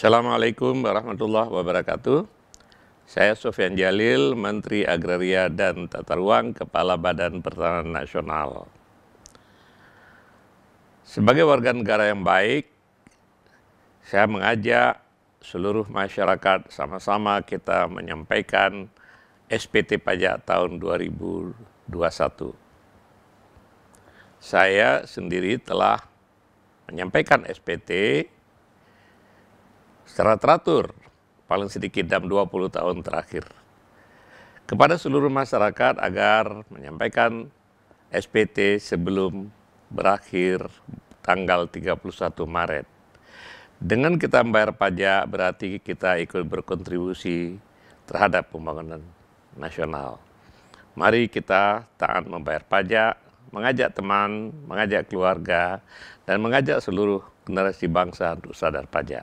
Assalamualaikum warahmatullahi wabarakatuh. Saya Sofian Jalil, Menteri Agraria dan Tata Ruang, Kepala Badan Pertanahan Nasional. Sebagai warga negara yang baik, saya mengajak seluruh masyarakat sama-sama kita menyampaikan SPT pajak tahun 2021. Saya sendiri telah menyampaikan SPT secara teratur paling sedikit dalam 20 tahun terakhir kepada seluruh masyarakat agar menyampaikan SPT sebelum berakhir tanggal 31 Maret. Dengan kita membayar pajak berarti kita ikut berkontribusi terhadap pembangunan nasional. Mari kita taat membayar pajak, mengajak teman, mengajak keluarga, dan mengajak seluruh generasi bangsa untuk sadar pajak.